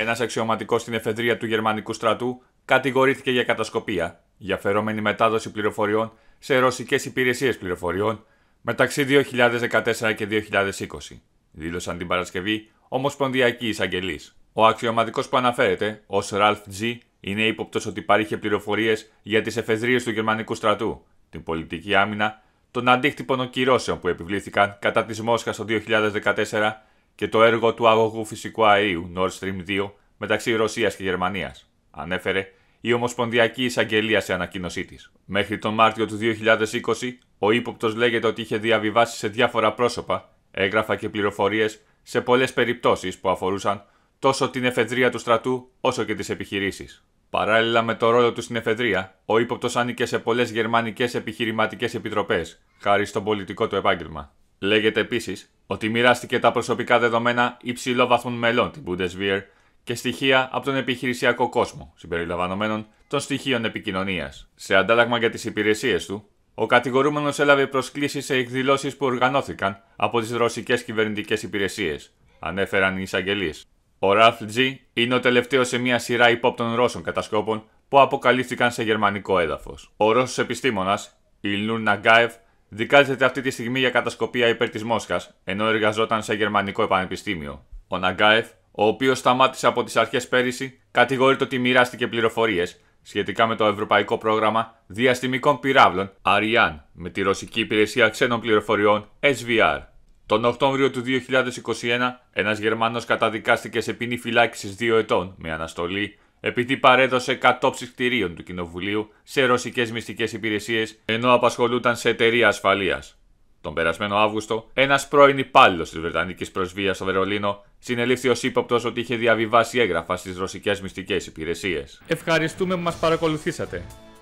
Ένας αξιωματικός στην εφεδρεία του Γερμανικού στρατού κατηγορήθηκε για κατασκοπία, για φερόμενη μετάδοση πληροφοριών σε ρωσικές υπηρεσίες πληροφοριών μεταξύ 2014 και 2020, δήλωσαν την Παρασκευή Ομοσπονδιακοί Εισαγγελεί. Ο αξιωματικός που αναφέρεται ω Ραλφ Τζι είναι ύποπτος ότι παρήχε πληροφορίες για τις εφεδρείες του Γερμανικού στρατού, την πολιτική άμυνα, τον αντίκτυπο των κυρώσεων που επιβλήθηκαν κατά της Μόσχας το 2014 και το έργο του αγωγού φυσικού αερίου Nord Stream 2 μεταξύ Ρωσίας και Γερμανίας, ανέφερε η Ομοσπονδιακή Εισαγγελία σε ανακοίνωσή της. Μέχρι τον Μάρτιο του 2020, ο ύποπτος λέγεται ότι είχε διαβιβάσει σε διάφορα πρόσωπα έγγραφα και πληροφορίες σε πολλές περιπτώσεις που αφορούσαν τόσο την εφεδρεία του στρατού όσο και τις επιχειρήσεις. Παράλληλα με το ρόλο του στην εφεδρεία, ο ύποπτος άνοικε σε πολλές γερμανικές επιχειρηματικές επιτροπές, χάρη στον πολιτικό του επάγγελμα. Λέγεται επίσης ότι μοιράστηκε τα προσωπικά δεδομένα υψηλόβαθμων μελών τη Bundeswehr και στοιχεία από τον επιχειρησιακό κόσμο, συμπεριλαμβανομένων των στοιχείων επικοινωνίας. Σε αντάλλαγμα για τις υπηρεσίες του, ο κατηγορούμενος έλαβε προσκλήσεις σε εκδηλώσεις που οργανώθηκαν από τις ρωσικές κυβερνητικές υπηρεσίες, ανέφεραν οι εισαγγελίε. Ο Ραφ Τζι είναι ο τελευταίος σε μια σειρά υπόπτων Ρώσων κατασκόπων που αποκαλύφθηκαν σε γερμανικό έδαφος. Ο Ρώσος επιστήμονας, η Λούρνα Δικάζεται αυτή τη στιγμή για κατασκοπία υπέρ της Μόσχας, ενώ εργαζόταν σε γερμανικό επανεπιστήμιο. Ο Ναγκάεφ, ο οποίος σταμάτησε από τις αρχές πέρυσι, κατηγορείται ότι μοιράστηκε πληροφορίες σχετικά με το ευρωπαϊκό πρόγραμμα διαστημικών πυράβλων Ariane με τη ρωσική υπηρεσία ξένων πληροφοριών SVR. Τον Οκτώβριο του 2021, ένα Γερμανός καταδικάστηκε σε ποινή φυλάκισης 2 ετών με αναστολή επειδή παρέδωσε κατόψη κτηρίων του Κοινοβουλίου σε ρωσικές μυστικές υπηρεσίες ενώ απασχολούταν σε εταιρεία ασφαλείας. Τον περασμένο Αύγουστο, ένας πρώην υπάλληλος της Βρετανικής προσβία στο Βερολίνο συνελήφθη ως ύποπτος ότι είχε διαβιβάσει έγγραφα στις ρωσικές μυστικές υπηρεσίες. Ευχαριστούμε που μας παρακολουθήσατε.